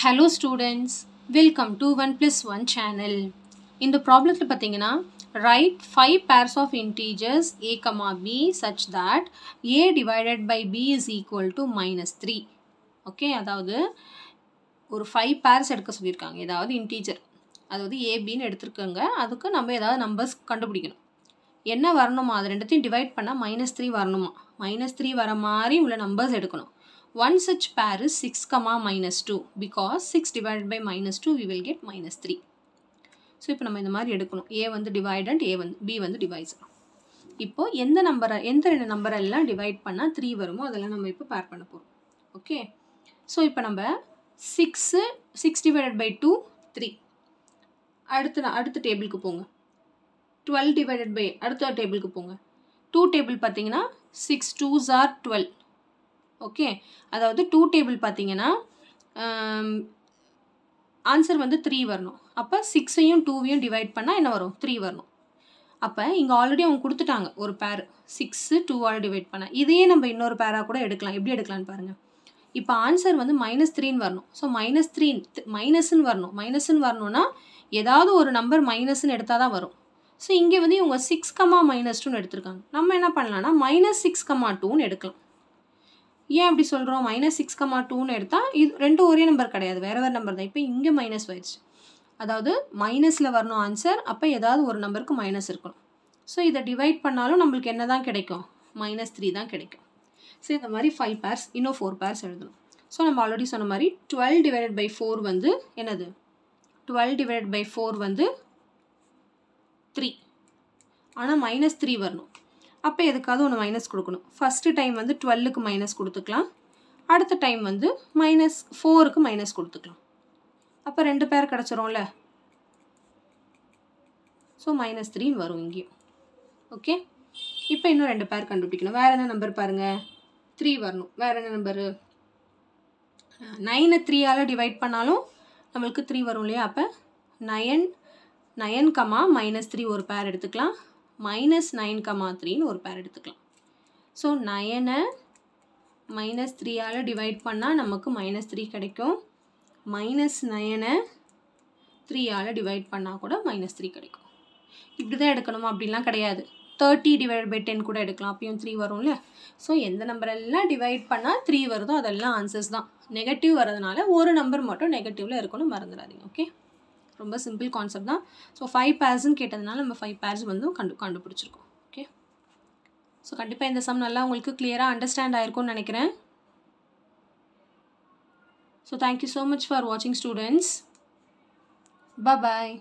Hello students welcome to one plus one channel இந்த ப்ராப்ளத்தில் பார்த்தீங்கன்னா right five pairs of integers A comma B such that A divided by B is equal to minus three okay அதாவது ஒரு five purse எடுக்க சொல்லியிருக்காங்க ஏதாவது integer அதாவது ஏபின்னு எடுத்துருக்கோங்க அதுக்கு நம்ம ஏதாவது நம்பர்ஸ் கண்டுபிடிக்கணும் என்ன வரணுமா அது ரெண்டுத்தையும் டிவைட் பண்ணால் மைனஸ் த்ரீ வரணுமா மைனஸ் த்ரீ வர மாதிரி உள்ள நம்பர்ஸ் எடுக்கணும் one such pair is 6 comma minus 2 because 6 divided by minus 2 we will get minus 3. So இப்போ நம்ம இந்த மாதிரி எடுக்கணும் ஏ வந்து டிவைடண்ட் ஏ வந்து பி வந்து டிவைசர் இப்போது எந்த நம்பரை எந்த ரெண்டு நம்பரெல்லாம் டிவைட் பண்ணால் த்ரீ வருமோ அதெல்லாம் நம்ம இப்போ பேர் பண்ண போகிறோம் ஓகே ஸோ இப்போ நம்ம six six divided by two three அடுத்து அடுத்த டேபிளுக்கு போங்க டுவெல் டிவைடட் பை அடுத்த டேபிளுக்கு போங்க டூ டேபிள் பார்த்தீங்கன்னா six twos are twelve okay அதாவது டூ டேபிள் பார்த்தீங்கன்னா ஆன்சர் வந்து த்ரீ வரணும் அப்போ சிக்ஸையும் டூவையும் டிவைட் பண்ணால் என்ன வரும் த்ரீ வரணும் அப்போ இங்கே ஆல்ரெடி அவங்க கொடுத்துட்டாங்க ஒரு பேர் சிக்ஸு டூவால் டிவைட் பண்ண இதையே நம்ம இன்னொரு பேராக கூட எடுக்கலாம் எப்படி எடுக்கலான்னு பாருங்கள் இப்போ ஆன்சர் வந்து மைனஸ் த்ரீன்னு வரணும் ஸோ மைனஸ் த்ரீ மைனஸ்ன்னு வரணும் மைனஸ்ன்னு வரணும்னா ஏதாவது ஒரு நம்பர் மைனஸ்ன்னு எடுத்தால் தான் வரும் ஸோ இங்கே வந்து இவங்க சிக்ஸ் கமா மைனஸ் டூன்னு எடுத்திருக்காங்க நம்ம என்ன பண்ணலாம்னா மைனஸ் சிக்ஸ் கமா டூன்னு எடுக்கலாம் ஏன் அப்படி சொல்கிறோம் மைனஸ் சிக்ஸ் கமா டூன்னு எடுத்தால் இது ரெண்டும் ஒரே நம்பர் கிடையாது வேறு வேறு நம்பர் தான் இப்போ இங்கே மைனஸ் வாயிடுச்சு அதாவது மைனஸில் வரணும் ஆன்சர் அப்போ ஏதாவது ஒரு நம்பருக்கு மைனஸ் இருக்கணும் ஸோ இதை டிவைட் பண்ணாலும் நம்மளுக்கு என்ன தான் கிடைக்கும் மைனஸ் த்ரீ தான் கிடைக்கும் ஸோ இந்த மாதிரி ஃபைவ் பேர்ஸ் இன்னும் ஃபோர் பேர்ஸ் எழுதணும் ஸோ நம்ம ஆல்ரெடி சொன்ன மாதிரி டுவெல் டிவைடட் பை ஃபோர் வந்து என்னது டுவெல் டிவைடட் பை ஃபோர் வந்து த்ரீ ஆனால் மைனஸ் த்ரீ வரணும் அப்போ எதுக்காவது ஒன்று மைனஸ் கொடுக்கணும் ஃபஸ்ட்டு டைம் வந்து டுவெல்லுக்கு மைனஸ் கொடுத்துக்கலாம் அடுத்த டைம் வந்து மைனஸ் ஃபோருக்கு மைனஸ் கொடுத்துக்கலாம் அப்போ ரெண்டு பேர் கிடச்சிரும்ல ஸோ மைனஸ் த்ரீன்னு வரும் இங்கேயும் ஓகே இப்போ இன்னும் ரெண்டு பேர் கண்டுபிடிக்கணும் வேறு என்ன நம்பர் பாருங்கள் த்ரீ வரணும் வேறு என்ன நம்பரு நைனை த்ரீயால் டிவைட் பண்ணாலும் நம்மளுக்கு த்ரீ வரும் இல்லையா அப்போ nine nine comma minus three ஒரு பேர் எடுத்துக்கலாம் மைனஸ் நைன் கமா த்ரீன்னு ஒரு பேர் எடுத்துக்கலாம் ஸோ நயனை மைனஸ் த்ரீயால் டிவைட் பண்ணால் நமக்கு மைனஸ் த்ரீ கிடைக்கும் மைனஸ் நயனை த்ரீயால் டிவைட் பண்ணால் கூட மைனஸ் த்ரீ கிடைக்கும் இப்படி தான் எடுக்கணுமா அப்படிலாம் கிடையாது தேர்ட்டி டிவைட் பை டென் கூட எடுக்கலாம் அப்பயும் த்ரீ வரும்ல ஸோ எந்த நம்பரெல்லாம் டிவைட் பண்ணால் த்ரீ வருதோ அதெல்லாம் ஆன்சர்ஸ் தான் நெகட்டிவ் வரதுனால ஒரு நம்பர் மட்டும் நெகட்டிவில் இருக்கணும் மறந்துடாதீங்க ஓகே ரொம்ப சிம்பிள் கான்செப்ட் தான் ஸோ ஃபைவ் பேர்ஸ்ன்னு கேட்டதுனால நம்ம ஃபைவ் பேர்ஸ் வந்து கண்டு கண்டுபிடிச்சிருக்கோம் ஓகே ஸோ கண்டிப்பாக இந்த சம் நல்லா உங்களுக்கு கிளியராக அண்டர்ஸ்டாண்ட் ஆயிருக்கும்னு நினைக்கிறேன் so thank you so much for வாட்சிங் ஸ்டூடெண்ட்ஸ் பாய்